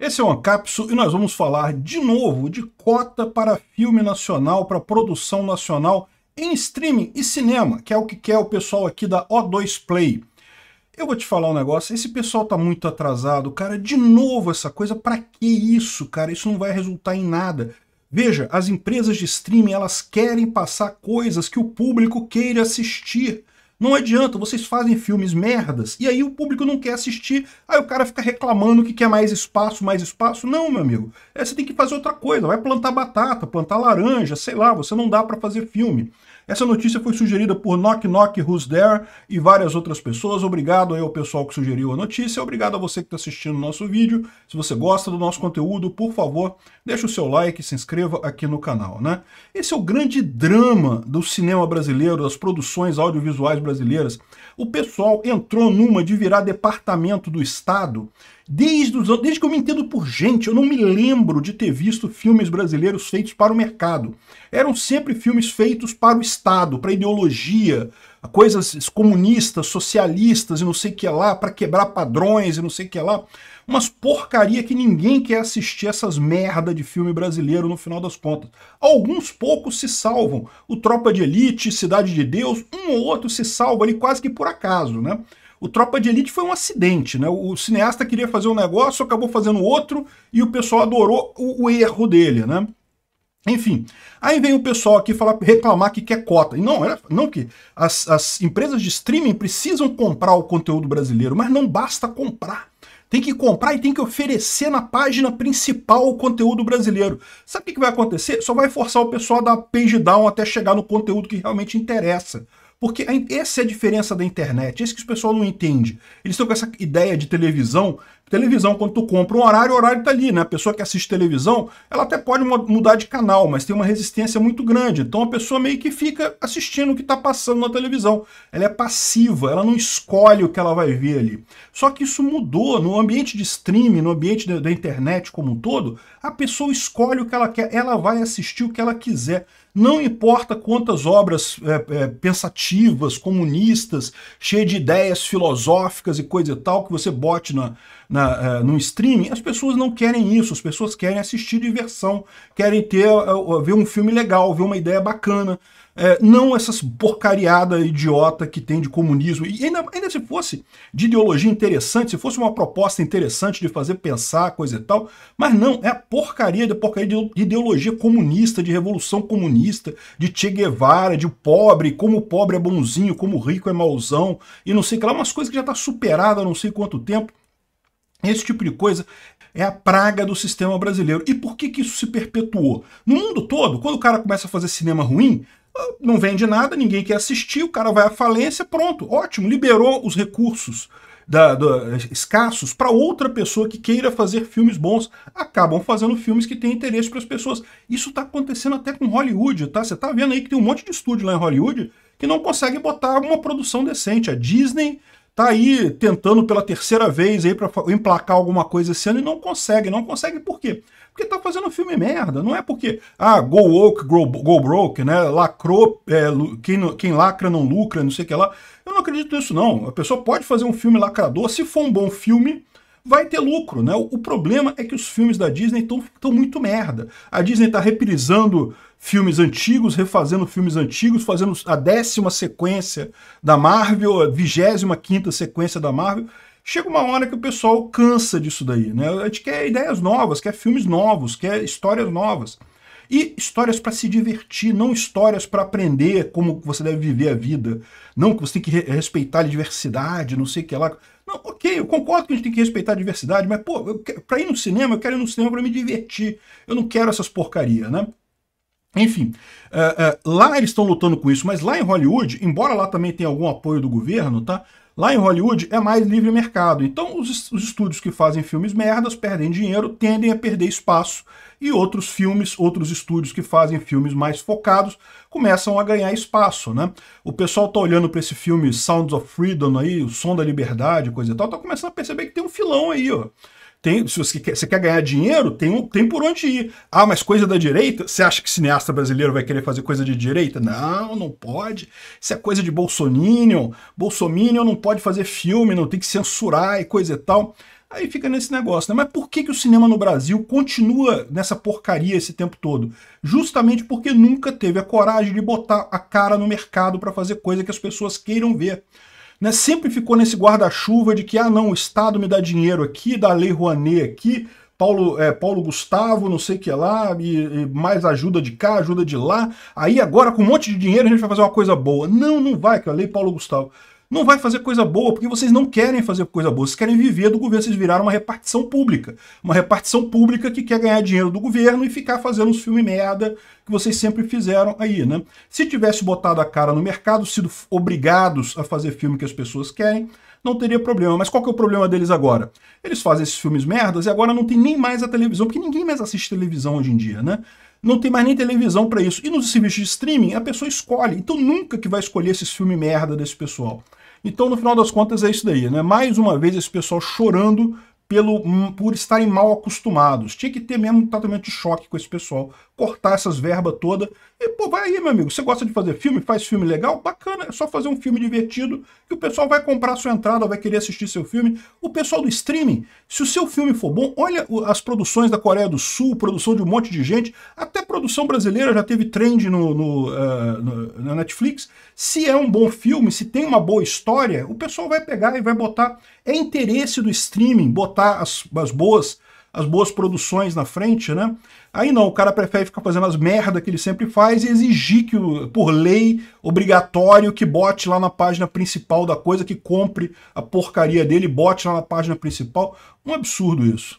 Esse é o Ancapsu e nós vamos falar de novo de cota para filme nacional, para produção nacional em streaming e cinema, que é o que quer o pessoal aqui da O2 Play. Eu vou te falar um negócio, esse pessoal tá muito atrasado, cara, de novo essa coisa, para que isso, cara? Isso não vai resultar em nada. Veja, as empresas de streaming, elas querem passar coisas que o público queira assistir. Não adianta, vocês fazem filmes merdas e aí o público não quer assistir, aí o cara fica reclamando que quer mais espaço, mais espaço. Não, meu amigo. É, você tem que fazer outra coisa, vai plantar batata, plantar laranja, sei lá, você não dá para fazer filme. Essa notícia foi sugerida por Knock Knock Who's There e várias outras pessoas. Obrigado aí ao pessoal que sugeriu a notícia. Obrigado a você que está assistindo o nosso vídeo. Se você gosta do nosso conteúdo, por favor, deixe o seu like e se inscreva aqui no canal, né? Esse é o grande drama do cinema brasileiro, das produções audiovisuais brasileiras. O pessoal entrou numa de virar departamento do Estado Desde, os, desde que eu me entendo por gente, eu não me lembro de ter visto filmes brasileiros feitos para o mercado. Eram sempre filmes feitos para o Estado, para a ideologia, coisas comunistas, socialistas e não sei o que é lá, para quebrar padrões e não sei o que é lá. Umas porcaria que ninguém quer assistir essas merda de filme brasileiro no final das contas. Alguns poucos se salvam. O Tropa de Elite, Cidade de Deus, um ou outro se salva ali quase que por acaso, né? O Tropa de Elite foi um acidente, né? O cineasta queria fazer um negócio, acabou fazendo outro e o pessoal adorou o, o erro dele, né? Enfim, aí vem o pessoal aqui falar, reclamar que quer cota. E não, não que as, as empresas de streaming precisam comprar o conteúdo brasileiro, mas não basta comprar. Tem que comprar e tem que oferecer na página principal o conteúdo brasileiro. Sabe o que vai acontecer? Só vai forçar o pessoal a dar page down até chegar no conteúdo que realmente interessa. Porque essa é a diferença da internet, é isso que o pessoal não entende. Eles estão com essa ideia de televisão televisão. Quando tu compra um horário, o horário está ali, né? A pessoa que assiste televisão, ela até pode mudar de canal, mas tem uma resistência muito grande. Então a pessoa meio que fica assistindo o que está passando na televisão. Ela é passiva, ela não escolhe o que ela vai ver ali. Só que isso mudou no ambiente de streaming, no ambiente da, internet como um todo, a pessoa escolhe o que ela quer, ela vai assistir o que ela quiser. Não importa quantas obras é, é, pensativas, comunistas, cheias de ideias filosóficas e coisa e tal, que você bote na, na na, eh, no streaming, as pessoas não querem isso, as pessoas querem assistir diversão, querem ter, eh, ver um filme legal, ver uma ideia bacana, é, não essas porcariadas idiota que tem de comunismo. E ainda, ainda se fosse de ideologia interessante, se fosse uma proposta interessante de fazer pensar, coisa e tal, mas não, é a porcaria da porcaria de ideologia comunista, de revolução comunista, de Che Guevara, de pobre, como o pobre é bonzinho, como o rico é mauzão, e não sei o que lá, umas coisas que já está superada há não sei quanto tempo. Esse tipo de coisa é a praga do sistema brasileiro. E por que, que isso se perpetuou? No mundo todo, quando o cara começa a fazer cinema ruim, ah, não vende nada, ninguém quer assistir, o cara vai à falência, pronto, ótimo, liberou os recursos da, da, escassos para outra pessoa que queira fazer filmes bons, acabam fazendo filmes que têm interesse para as pessoas. Isso está acontecendo até com Hollywood, tá? Você está vendo aí que tem um monte de estúdio lá em Hollywood que não consegue botar uma produção decente. A Disney tá aí tentando pela terceira vez aí para emplacar alguma coisa esse ano e não consegue. Não consegue por quê? Porque tá fazendo filme merda. Não é porque, ah, go woke, go, go broke, né? Lacrou, é, quem, quem lacra não lucra, não sei o que lá. Eu não acredito nisso, não. A pessoa pode fazer um filme lacrador, se for um bom filme, vai ter lucro, né? O, o problema é que os filmes da Disney estão muito merda. A Disney tá reprisando filmes antigos, refazendo filmes antigos, fazendo a décima sequência da Marvel, a vigésima quinta sequência da Marvel. Chega uma hora que o pessoal cansa disso daí, né? A gente quer ideias novas, quer filmes novos, quer histórias novas. E histórias para se divertir, não histórias para aprender como você deve viver a vida. Não que você tem que respeitar a diversidade, não sei o que lá. Não, ok, eu concordo que a gente tem que respeitar a diversidade, mas, pô, para ir no cinema, eu quero ir no cinema para me divertir. Eu não quero essas porcarias, né? Enfim, uh, uh, lá eles estão lutando com isso, mas lá em Hollywood, embora lá também tenha algum apoio do governo, tá? Lá em Hollywood é mais livre mercado. Então, os, os estúdios que fazem filmes merdas perdem dinheiro, tendem a perder espaço. E outros filmes, outros estúdios que fazem filmes mais focados, começam a ganhar espaço, né? O pessoal tá olhando para esse filme Sounds of Freedom aí, o som da liberdade, coisa e tal, tá começando a perceber que tem um filão aí, ó. Tem, se você quer, você quer ganhar dinheiro, tem, tem por onde ir. Ah, mas coisa da direita? Você acha que cineasta brasileiro vai querer fazer coisa de direita? Não, não pode. Isso é coisa de bolsominion. Bolsominion não pode fazer filme, não tem que censurar e coisa e tal. Aí fica nesse negócio, né? Mas por que, que o cinema no Brasil continua nessa porcaria esse tempo todo? Justamente porque nunca teve a coragem de botar a cara no mercado para fazer coisa que as pessoas queiram ver. Né? Sempre ficou nesse guarda-chuva de que, ah, não, o Estado me dá dinheiro aqui, da Lei Rouanet aqui, Paulo, é, Paulo Gustavo, não sei o que lá, e, e, mais ajuda de cá, ajuda de lá. Aí agora, com um monte de dinheiro, a gente vai fazer uma coisa boa. Não, não vai, que é a lei Paulo Gustavo não vai fazer coisa boa, porque vocês não querem fazer coisa boa, vocês querem viver do governo, vocês viraram uma repartição pública. Uma repartição pública que quer ganhar dinheiro do governo e ficar fazendo uns filmes merda que vocês sempre fizeram aí, né? Se tivesse botado a cara no mercado, sido obrigados a fazer filme que as pessoas querem, não teria problema. Mas qual que é o problema deles agora? Eles fazem esses filmes merdas e agora não tem nem mais a televisão, porque ninguém mais assiste televisão hoje em dia, né? Não tem mais nem televisão para isso. E nos serviços de streaming, a pessoa escolhe. Então nunca que vai escolher esses filmes merda desse pessoal. Então, no final das contas, é isso daí, né? Mais uma vez, esse pessoal chorando pelo, hum, por estarem mal acostumados. Tinha que ter mesmo um tratamento de choque com esse pessoal, cortar essas verbas toda. E, pô, vai aí, meu amigo, você gosta de fazer filme, faz filme legal, bacana, é só fazer um filme divertido que o pessoal vai comprar sua entrada, vai querer assistir seu filme. O pessoal do streaming, se o seu filme for bom, olha as produções da Coreia do Sul, produção de um monte de gente, até produção brasileira já teve trend no, no, uh, no, na Netflix. Se é um bom filme, se tem uma boa história, o pessoal vai pegar e vai botar. É interesse do streaming botar as, as boas as boas produções na frente, né? Aí não, o cara prefere ficar fazendo as merda que ele sempre faz e exigir que, por lei, obrigatório, que bote lá na página principal da coisa, que compre a porcaria dele, bote lá na página principal. Um absurdo isso.